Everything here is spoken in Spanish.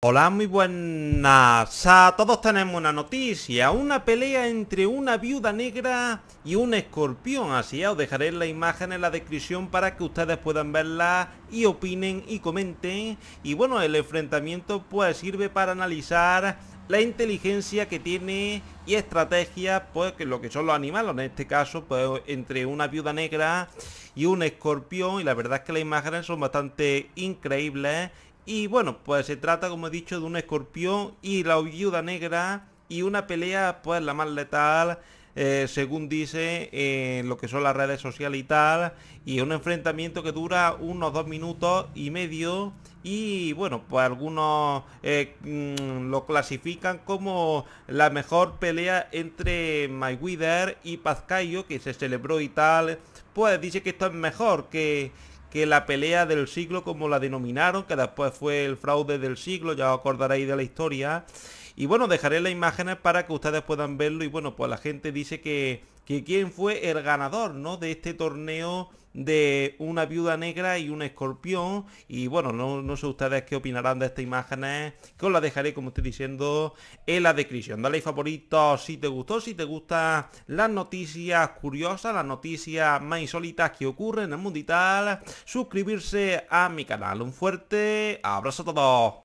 Hola, muy buenas a todos tenemos una noticia, una pelea entre una viuda negra y un escorpión, así os dejaré la imagen en la descripción para que ustedes puedan verla y opinen y comenten y bueno, el enfrentamiento pues sirve para analizar la inteligencia que tiene y estrategia, pues que lo que son los animales, en este caso, pues entre una viuda negra y un escorpión, y la verdad es que las imágenes son bastante increíbles y bueno, pues se trata, como he dicho, de un escorpión y la viuda negra y una pelea, pues la más letal, eh, según dice en lo que son las redes sociales y tal. Y un enfrentamiento que dura unos dos minutos y medio. Y bueno, pues algunos eh, mm, lo clasifican como la mejor pelea entre Mayweather y Pazcayo que se celebró y tal. Pues dice que esto es mejor que que la pelea del siglo como la denominaron, que después fue el fraude del siglo, ya os acordaréis de la historia. Y bueno, dejaré las imágenes para que ustedes puedan verlo. Y bueno, pues la gente dice que, quién fue el ganador, ¿no? De este torneo de una viuda negra y un escorpión. Y bueno, no, sé ustedes qué opinarán de estas imágenes, ¿eh? que os las dejaré, como estoy diciendo, en la descripción. Dale favorito si te gustó, si te gustan las noticias curiosas, las noticias más insólitas que ocurren en el mundo y tal, Suscribirse a mi canal. Un fuerte abrazo a todos.